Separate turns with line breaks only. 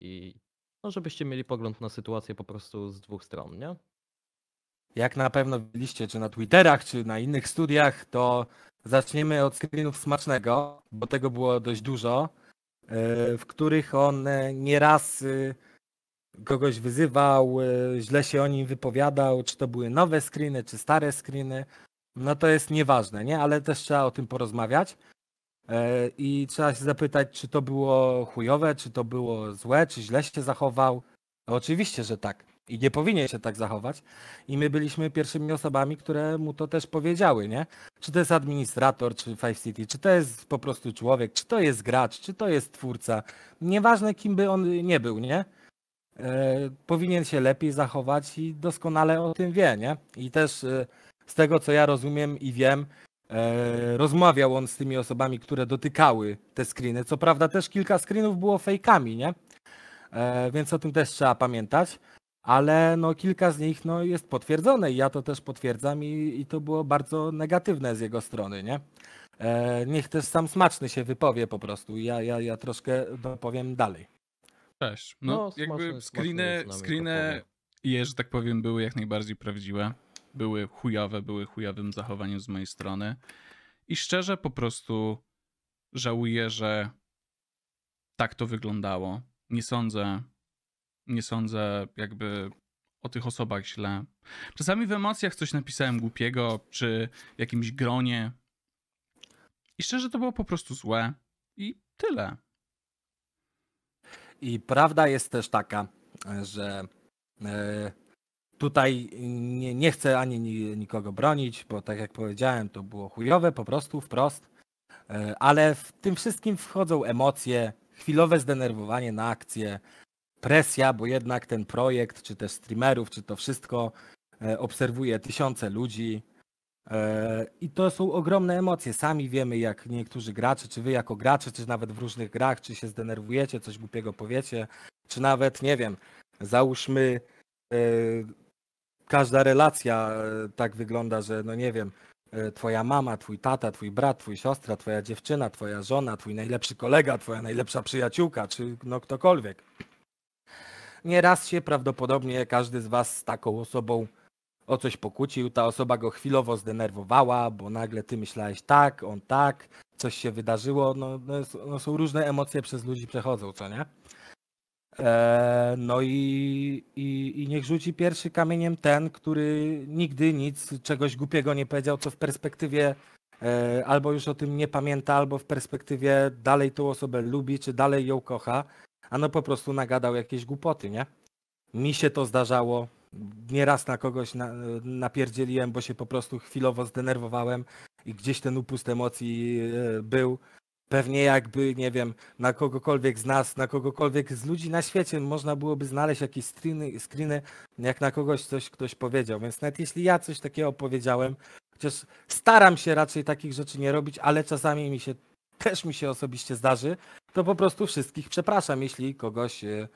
i no, żebyście mieli pogląd na sytuację po prostu z dwóch stron, nie? Jak na pewno widzieliście, czy na Twitterach, czy na innych studiach, to zaczniemy od screenów smacznego, bo tego było dość dużo, e, w których on e, nieraz e, kogoś wyzywał, źle się o nim wypowiadał, czy to były nowe screeny, czy stare screeny. No to jest nieważne, nie? Ale też trzeba o tym porozmawiać. E, I trzeba się zapytać, czy to było chujowe, czy to było złe, czy źle się zachował. No, oczywiście, że tak. I nie powinien się tak zachować. I my byliśmy pierwszymi osobami, które mu to też powiedziały, nie? Czy to jest administrator, czy Five City, czy to jest po prostu człowiek, czy to jest gracz, czy to jest twórca. Nieważne, kim by on nie był, nie? E, powinien się lepiej zachować i doskonale o tym wie, nie? I też e, z tego, co ja rozumiem i wiem, E, rozmawiał on z tymi osobami, które dotykały te screeny. Co prawda też kilka screenów było fejkami, nie? E, więc o tym też trzeba pamiętać, ale no, kilka z nich no, jest potwierdzone i ja to też potwierdzam i, i to było bardzo negatywne z jego strony, nie? E, niech też sam smaczny się wypowie po prostu. Ja, ja, ja troszkę dopowiem dalej.
Cześć. No, no jakby screeny, screeny je, że tak powiem, były jak najbardziej prawdziwe były chujowe, były chujowym zachowaniem z mojej strony. I szczerze po prostu żałuję, że tak to wyglądało. Nie sądzę, nie sądzę jakby o tych osobach źle. Czasami w emocjach coś napisałem głupiego, czy w jakimś gronie. I szczerze
to było po prostu złe. I tyle. I prawda jest też taka, że yy Tutaj y, nie, nie chcę ani nikogo bronić, bo tak jak powiedziałem, to było chujowe, po prostu wprost. E, ale w tym wszystkim wchodzą emocje, chwilowe zdenerwowanie na akcję, presja, bo jednak ten projekt, czy też streamerów, czy to wszystko e, obserwuje tysiące ludzi. E, I to są ogromne emocje. Sami wiemy, jak niektórzy gracze, czy wy jako gracze, czy nawet w różnych grach, czy się zdenerwujecie, coś głupiego powiecie, czy nawet, nie wiem, załóżmy każda relacja e, tak wygląda, że no nie wiem, e, twoja mama, twój tata, twój brat, twój siostra, twoja dziewczyna, twoja żona, twój najlepszy kolega, twoja najlepsza przyjaciółka, czy no ktokolwiek. Nieraz się prawdopodobnie każdy z was z taką osobą o coś pokłócił, ta osoba go chwilowo zdenerwowała, bo nagle ty myślałeś tak, on tak, coś się wydarzyło, no, no, no są różne emocje przez ludzi przechodzą, co nie? E, no i, i, i, niech rzuci pierwszy kamieniem ten, który nigdy nic, czegoś głupiego nie powiedział, co w perspektywie e, albo już o tym nie pamięta, albo w perspektywie dalej tą osobę lubi, czy dalej ją kocha, a no po prostu nagadał jakieś głupoty, nie? Mi się to zdarzało, nieraz na kogoś na, napierdzieliłem, bo się po prostu chwilowo zdenerwowałem i gdzieś ten upust emocji e, był Pewnie jakby, nie wiem, na kogokolwiek z nas, na kogokolwiek z ludzi na świecie można byłoby znaleźć jakieś screeny, screeny jak na kogoś coś ktoś powiedział. Więc nawet jeśli ja coś takiego powiedziałem, chociaż staram się raczej takich rzeczy nie robić, ale czasami mi się, też mi się osobiście zdarzy, to po prostu wszystkich przepraszam, jeśli kogoś e,